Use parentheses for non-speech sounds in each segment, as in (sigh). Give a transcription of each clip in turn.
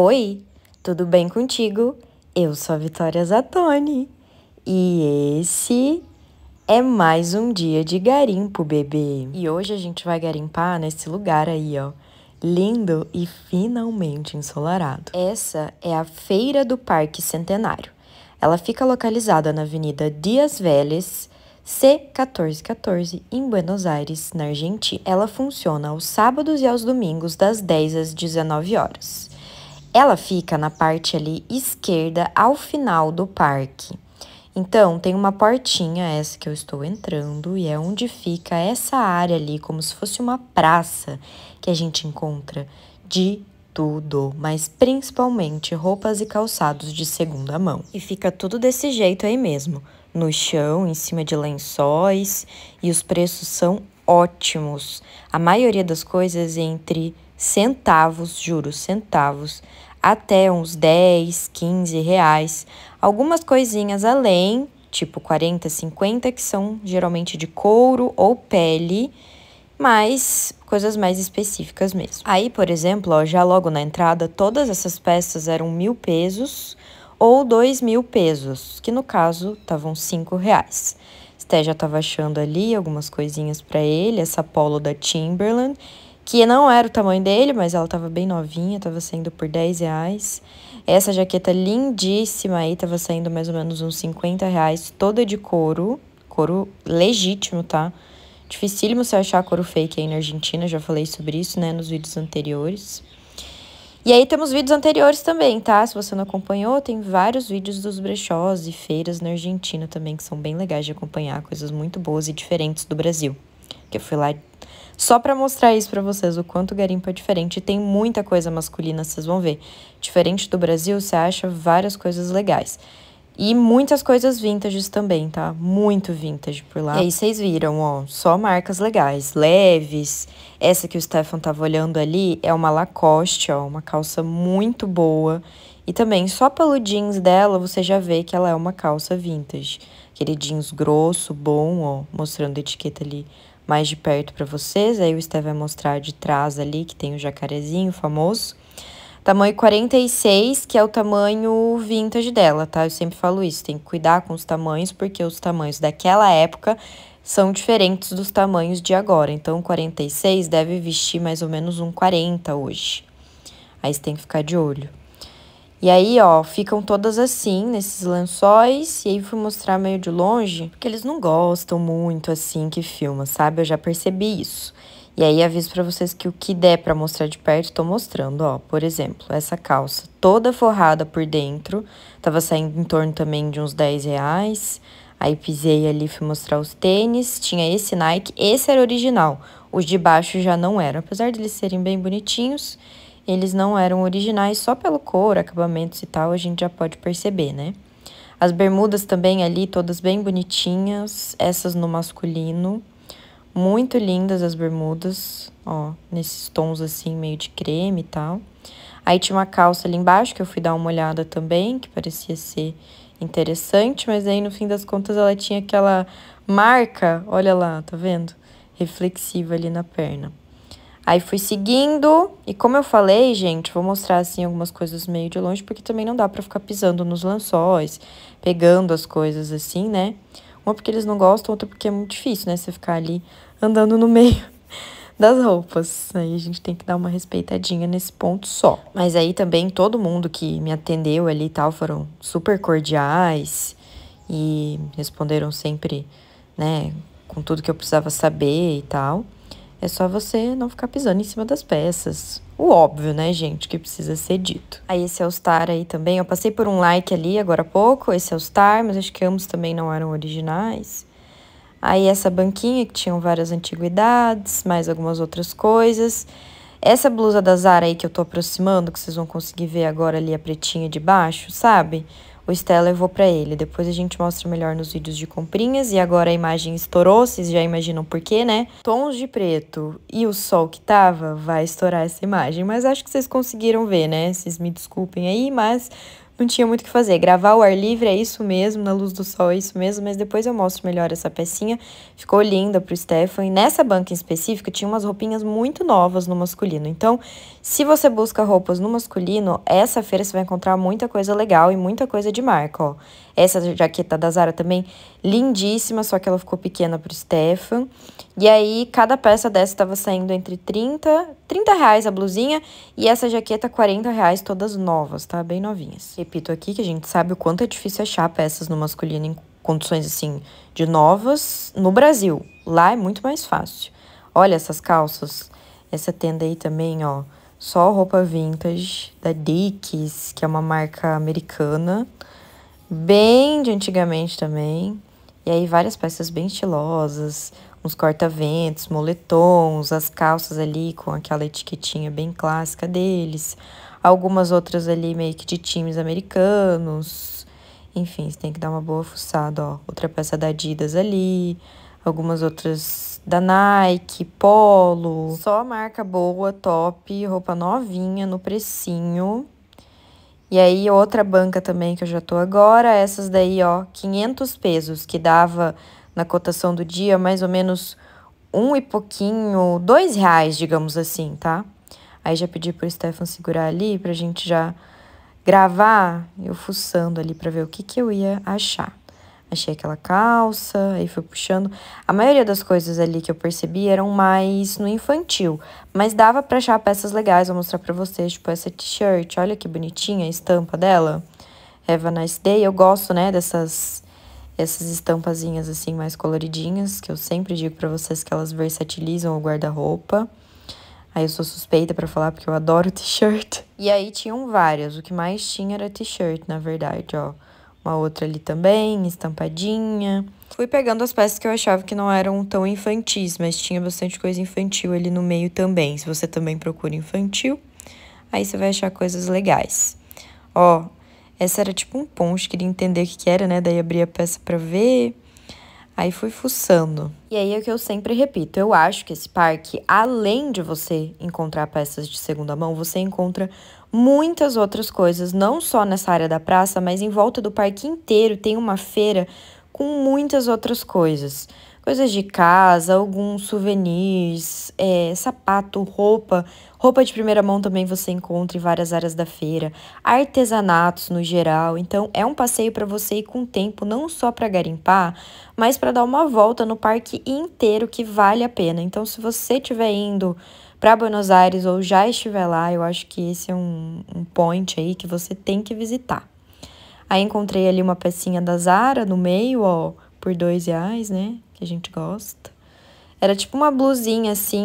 Oi, tudo bem contigo? Eu sou a Vitória Zatoni e esse é mais um dia de garimpo, bebê. E hoje a gente vai garimpar nesse lugar aí, ó, lindo e finalmente ensolarado. Essa é a Feira do Parque Centenário. Ela fica localizada na Avenida Dias Vélez, C1414, em Buenos Aires, na Argentina. Ela funciona aos sábados e aos domingos, das 10 às 19 horas. Ela fica na parte ali esquerda ao final do parque. Então, tem uma portinha essa que eu estou entrando e é onde fica essa área ali, como se fosse uma praça que a gente encontra de tudo, mas principalmente roupas e calçados de segunda mão. E fica tudo desse jeito aí mesmo, no chão, em cima de lençóis, e os preços são ótimos. A maioria das coisas entre centavos, juro, centavos, até uns 10, 15 reais. Algumas coisinhas além, tipo 40, 50, que são geralmente de couro ou pele, mas coisas mais específicas mesmo. Aí, por exemplo, ó, já logo na entrada, todas essas peças eram mil pesos ou dois mil pesos, que no caso estavam cinco reais. Esté já estava achando ali algumas coisinhas para ele, essa polo da Timberland, que não era o tamanho dele, mas ela estava bem novinha, estava saindo por 10 reais. Essa jaqueta lindíssima aí estava saindo mais ou menos uns 50 reais, toda de couro, couro legítimo, tá? Dificílimo você achar couro fake aí na Argentina, já falei sobre isso, né, nos vídeos anteriores. E aí temos vídeos anteriores também, tá? Se você não acompanhou, tem vários vídeos dos brechós e feiras na Argentina também, que são bem legais de acompanhar, coisas muito boas e diferentes do Brasil. Que eu fui lá só para mostrar isso para vocês, o quanto o garimpo é diferente. E tem muita coisa masculina, vocês vão ver. Diferente do Brasil, você acha várias coisas legais. E muitas coisas vintage também, tá? Muito vintage por lá. E aí vocês viram, ó, só marcas legais, leves. Essa que o Stefan tava olhando ali é uma Lacoste, ó, uma calça muito boa. E também só pelo jeans dela você já vê que ela é uma calça vintage. Aquele jeans grosso, bom, ó, mostrando a etiqueta ali mais de perto para vocês. Aí o Stefan vai mostrar de trás ali que tem o jacarezinho famoso. Tamanho 46, que é o tamanho vintage dela, tá? Eu sempre falo isso, tem que cuidar com os tamanhos, porque os tamanhos daquela época são diferentes dos tamanhos de agora. Então, 46 deve vestir mais ou menos um 40 hoje. Aí você tem que ficar de olho. E aí, ó, ficam todas assim, nesses lençóis. E aí fui mostrar meio de longe, porque eles não gostam muito assim que filma, sabe? Eu já percebi isso. E aí aviso para vocês que o que der para mostrar de perto, tô mostrando, ó. Por exemplo, essa calça toda forrada por dentro, tava saindo em torno também de uns 10 reais. Aí pisei ali, fui mostrar os tênis, tinha esse Nike, esse era original. Os de baixo já não eram, apesar de eles serem bem bonitinhos, eles não eram originais só pelo cor, acabamentos e tal, a gente já pode perceber, né? As bermudas também ali, todas bem bonitinhas, essas no masculino. Muito lindas as bermudas, ó, nesses tons assim, meio de creme e tal. Aí tinha uma calça ali embaixo, que eu fui dar uma olhada também, que parecia ser interessante, mas aí no fim das contas ela tinha aquela marca, olha lá, tá vendo? Reflexiva ali na perna. Aí fui seguindo, e como eu falei, gente, vou mostrar assim algumas coisas meio de longe, porque também não dá para ficar pisando nos lençóis, pegando as coisas assim, né? Uma porque eles não gostam, outra porque é muito difícil, né? Você ficar ali andando no meio (laughs) das roupas. Aí a gente tem que dar uma respeitadinha nesse ponto só. Mas aí também todo mundo que me atendeu ali e tal foram super cordiais e responderam sempre, né, com tudo que eu precisava saber e tal. É só você não ficar pisando em cima das peças. O óbvio, né, gente, que precisa ser dito. Aí esse All-Star aí também, eu passei por um like ali agora há pouco, esse All-Star, mas acho que ambos também não eram originais. Aí essa banquinha que tinham várias antiguidades, mais algumas outras coisas. Essa blusa da Zara aí que eu tô aproximando, que vocês vão conseguir ver agora ali a pretinha de baixo, sabe? O Stella levou para ele. Depois a gente mostra melhor nos vídeos de comprinhas. E agora a imagem estourou, vocês já imaginam por quê, né? Tons de preto e o sol que tava vai estourar essa imagem. Mas acho que vocês conseguiram ver, né? Vocês me desculpem aí, mas não tinha muito o que fazer. Gravar o ar livre é isso mesmo, na luz do sol é isso mesmo, mas depois eu mostro melhor essa pecinha. Ficou linda pro Stefan. E nessa banca em específico tinha umas roupinhas muito novas no masculino. Então, se você busca roupas no masculino, essa feira você vai encontrar muita coisa legal e muita coisa de marca, ó. Essa jaqueta da Zara também, lindíssima, só que ela ficou pequena pro Stefan. E aí, cada peça dessa estava saindo entre 30, 30 reais a blusinha e essa jaqueta 40 reais, todas novas, tá? Bem novinhas. Repito aqui que a gente sabe o quanto é difícil achar peças no masculino em condições, assim, de novas no Brasil. Lá é muito mais fácil. Olha essas calças, essa tenda aí também, ó só roupa vintage da Dicks que é uma marca americana bem de antigamente também. E aí várias peças bem estilosas, uns corta-ventos, moletons, as calças ali com aquela etiquetinha bem clássica deles, algumas outras ali meio que de times americanos. Enfim, você tem que dar uma boa fuçada, ó. Outra peça da Adidas ali, algumas outras da Nike, Polo. Só marca boa, top, roupa novinha no precinho. E aí, outra banca também que eu já tô agora, essas daí, ó, 500 pesos, que dava na cotação do dia mais ou menos um e pouquinho, dois reais, digamos assim, tá? Aí já pedi pro Stefan segurar ali pra gente já gravar, eu fuçando ali pra ver o que que eu ia achar achei aquela calça, aí fui puxando. A maioria das coisas ali que eu percebi eram mais no infantil, mas dava para achar peças legais, vou mostrar para vocês, tipo essa t-shirt, olha que bonitinha a estampa dela. Have a nice day, eu gosto, né, dessas essas estampazinhas assim mais coloridinhas, que eu sempre digo para vocês que elas versatilizam o guarda-roupa. Aí eu sou suspeita para falar porque eu adoro (laughs) t-shirt. E aí tinham várias, o que mais tinha era t-shirt, na verdade, ó uma outra ali também, estampadinha. Fui pegando as peças que eu achava que não eram tão infantis, mas tinha bastante coisa infantil ali no meio também. Se você também procura infantil, aí você vai achar coisas legais. Ó, essa era tipo um ponche, queria entender o que, que era, né? Daí abri a peça pra ver. Aí fui fuçando. E aí é o que eu sempre repito, eu acho que esse parque, além de você encontrar peças de segunda mão, você encontra muitas outras coisas, não só nessa área da praça, mas em volta do parque inteiro tem uma feira com muitas outras coisas coisas de casa, alguns souvenirs, é, sapato, roupa. Roupa de primeira mão também você encontra em várias áreas da feira, artesanatos no geral. Então é um passeio para você ir com tempo, não só para garimpar, mas para dar uma volta no parque inteiro que vale a pena. Então se você estiver indo para Buenos Aires ou já estiver lá, eu acho que esse é um, um point aí que você tem que visitar. Aí encontrei ali uma pecinha da Zara no meio, ó, por dois reais, né? que a gente gosta. Era tipo uma blusinha assim,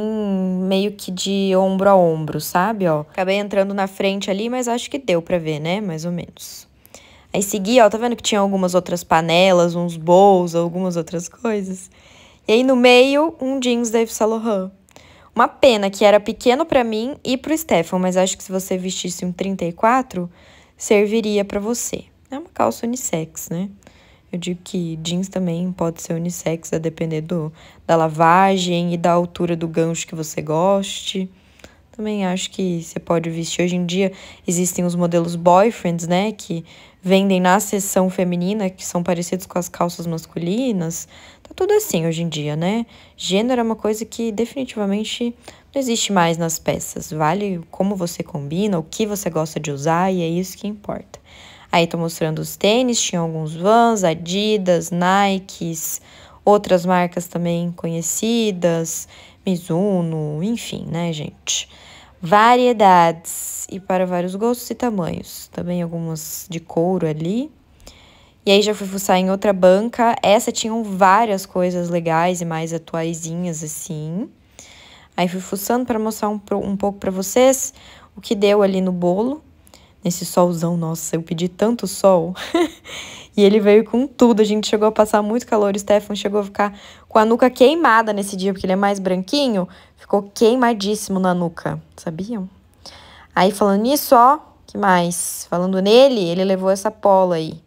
meio que de ombro a ombro, sabe, ó. Acabei entrando na frente ali, mas acho que deu pra ver, né, mais ou menos. Aí segui, ó, tá vendo que tinha algumas outras panelas, uns bowls, algumas outras coisas. E aí no meio, um jeans Yves Saint Laurent. Uma pena que era pequeno para mim e pro Stefan, mas acho que se você vestisse um 34, serviria para você. É uma calça unissex, né? Eu digo que jeans também pode ser unissex, a depender do, da lavagem e da altura do gancho que você goste. Também acho que você pode vestir. Hoje em dia existem os modelos boyfriends, né? Que vendem na seção feminina, que são parecidos com as calças masculinas. Tá tudo assim hoje em dia, né? Gênero é uma coisa que definitivamente não existe mais nas peças. Vale como você combina, o que você gosta de usar e é isso que importa. Aí tô mostrando os tênis, tinha alguns Vans, Adidas, Nikes, outras marcas também conhecidas, Mizuno, enfim, né, gente? Variedades e para vários gostos e tamanhos. Também algumas de couro ali. E aí já fui fuçar em outra banca. Essa tinham várias coisas legais e mais atuaisinhas assim. Aí fui fuçando para mostrar um, um pouco para vocês o que deu ali no bolo nesse solzão. Nossa, eu pedi tanto sol. (laughs) e ele veio com tudo. A gente chegou a passar muito calor. O Stefan chegou a ficar com a nuca queimada nesse dia, porque ele é mais branquinho. Ficou queimadíssimo na nuca, sabiam? Aí, falando nisso, ó, que mais? Falando nele, ele levou essa pola aí.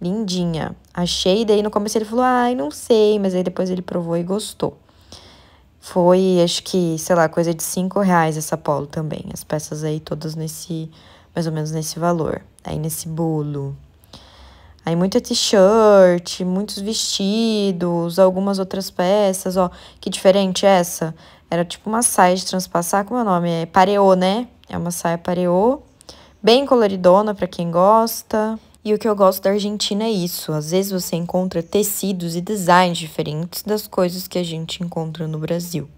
Lindinha. Achei, daí no começo ele falou, ai, não sei, mas aí depois ele provou e gostou. Foi, acho que, sei lá, coisa de cinco reais essa polo também. As peças aí todas nesse mais ou menos nesse valor, aí nesse bolo. Aí muita t-shirt, muitos vestidos, algumas outras peças, ó. Que diferente essa? Era tipo uma saia de transpassar, como é o nome? É pareô, né? É uma saia pareô, bem coloridona para quem gosta. E o que eu gosto da Argentina é isso. Às vezes você encontra tecidos e designs diferentes das coisas que a gente encontra no Brasil.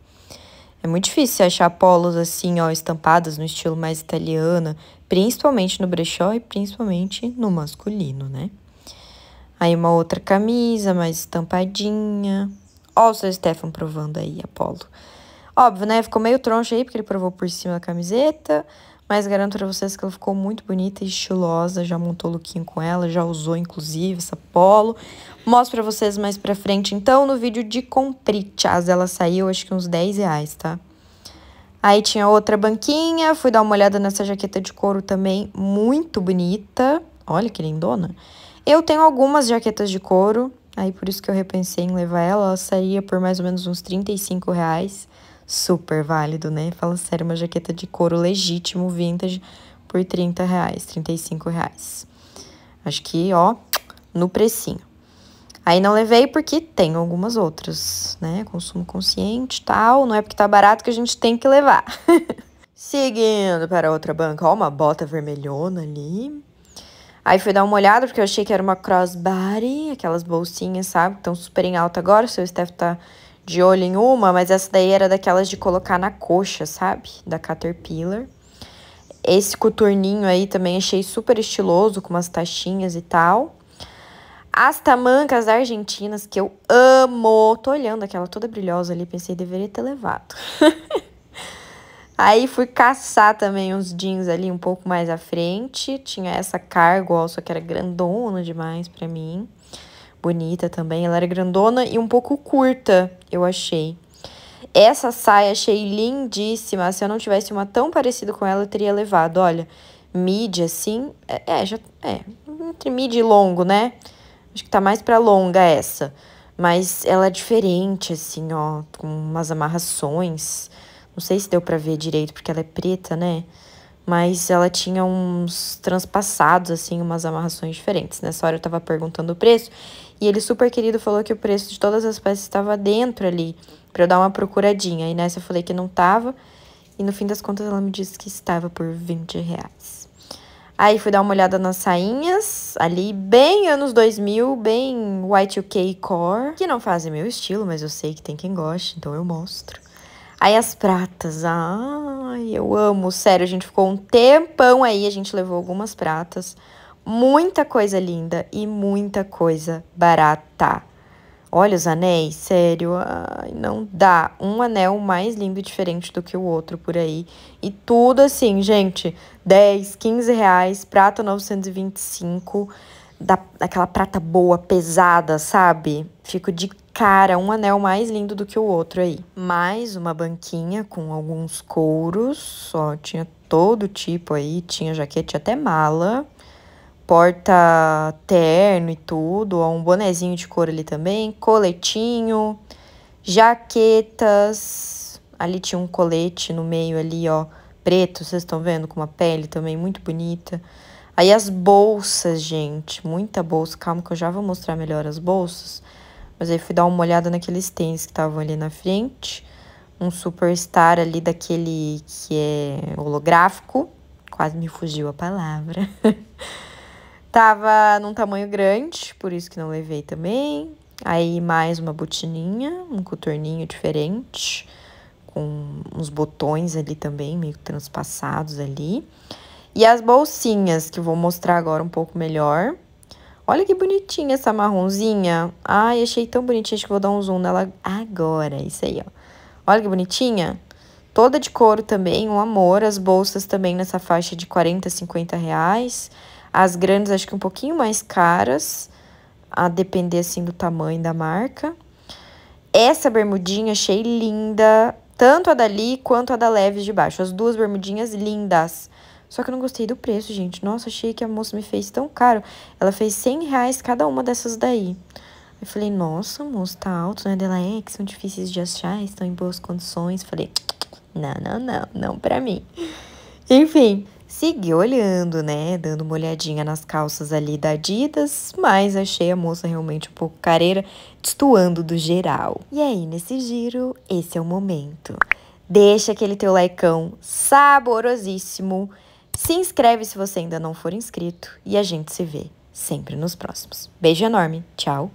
É muito difícil achar polos assim, ó, estampadas no estilo mais italiana, principalmente no brechó e principalmente no masculino, né? Aí uma outra camisa mais estampadinha. Ó o seu Stefan provando aí a polo. Óbvio, né? Ficou meio troncho aí, porque ele provou por cima da camiseta. Mas garanto para vocês que ela ficou muito bonita e estilosa. Já montou lookinho com ela, já usou inclusive essa polo. Mostro para vocês mais para frente. Então, no vídeo de comprichas, ela saiu acho que uns 10 reais, tá? Aí tinha outra banquinha, fui dar uma olhada nessa jaqueta de couro também, muito bonita. Olha que lindona. Eu tenho algumas jaquetas de couro, aí por isso que eu repensei em levar ela. Ela sairia por mais ou menos uns 35 reais super válido, né? Fala sério, uma jaqueta de couro legítimo, vintage, por 30 reais, 35 reais. Acho que, ó, no precinho. Aí não levei porque tem algumas outras, né? Consumo consciente tal. Não é porque tá barato que a gente tem que levar. (laughs) Seguindo para outra banca, ó, uma bota vermelhona ali. Aí fui dar uma olhada, porque eu achei que era uma crossbody, aquelas bolsinhas, sabe? Que estão super em alta agora. O seu Steph tá de olho em uma, mas essa daí era daquelas de colocar na coxa, sabe? Da Caterpillar. Esse coturninho aí também achei super estiloso, com umas taxinhas e tal. As tamancas argentinas, que eu amo. Tô olhando aquela toda brilhosa ali, pensei, deveria ter levado. (laughs) Aí fui caçar também uns jeans ali um pouco mais à frente. Tinha essa cargo, só que era grandona demais para mim bonita também. Ela era grandona e um pouco curta, eu achei. Essa saia achei lindíssima. Se eu não tivesse uma tão parecida com ela, eu teria levado. Olha, midi assim, é, é já, é, entre mid e longo, né? Acho que tá mais pra longa essa. Mas ela é diferente, assim, ó, com umas amarrações. Não sei se deu pra ver direito, porque ela é preta, né? Mas ela tinha uns transpassados, assim, umas amarrações diferentes. Nessa hora eu tava perguntando o preço e ele super querido falou que o preço de todas as peças estava dentro ali, para eu dar uma procuradinha. E nessa eu falei que não tava. E no fim das contas ela me disse que estava por 20 reais. Aí fui dar uma olhada nas sainhas, ali bem anos 2000, bem Y2K core, que não fazem meu estilo, mas eu sei que tem quem goste, então eu mostro. Aí as pratas, ai, eu amo, sério, a gente ficou um tempão aí, a gente levou algumas pratas muita coisa linda e muita coisa barata. Olha os anéis, sério, ai, não dá. Um anel mais lindo e diferente do que o outro por aí. E tudo assim, gente, 10, 15 reais, prata 925, da, daquela prata boa, pesada, sabe? Fico de cara, um anel mais lindo do que o outro aí. Mais uma banquinha com alguns couros, só tinha todo tipo aí, tinha jaquete até mala porta terno e tudo, um bonezinho de couro ali também, coletinho, jaquetas. Ali tinha um colete no meio ali, ó, preto, vocês estão vendo, com uma pele também muito bonita. Aí as bolsas, gente, muita bolsa. Calma que eu já vou mostrar melhor as bolsas. Mas aí fui dar uma olhada naqueles tênis que estavam ali na frente. Um superstar ali daquele que é holográfico. Quase me fugiu a palavra. (laughs) Tava num tamanho grande, por isso que não levei também. Aí mais uma botininha, um coturninho diferente, com uns botões ali também, meio transpassados ali. E as bolsinhas, que vou mostrar agora um pouco melhor. Olha que bonitinha essa marronzinha. Ai, achei tão bonitinha, acho que vou dar um zoom nela agora. Isso aí, ó. Olha que bonitinha. Toda de couro também, um amor. As bolsas também nessa faixa de 40, 50 reais. As grandes acho que um pouquinho mais caras, a depender assim do tamanho da marca. Essa bermudinha achei linda, tanto a dali quanto a da Leves de baixo. As duas bermudinhas lindas. Só que eu não gostei do preço, gente. Nossa, achei que a moça me fez tão caro. Ela fez 100 reais cada uma dessas daí. Eu falei, nossa, moça, tá alto, né? Dela é que são difíceis de achar, estão em boas condições. Falei, não, não, não, não pra mim. Enfim, Segui olhando, né? Dando uma olhadinha nas calças ali da Adidas, mas achei a moça realmente um pouco careira, destoando do geral. E aí, nesse giro, esse é o momento. Deixa aquele teu likeão saborosíssimo. Se inscreve se você ainda não for inscrito e a gente se vê sempre nos próximos. Beijo enorme, tchau!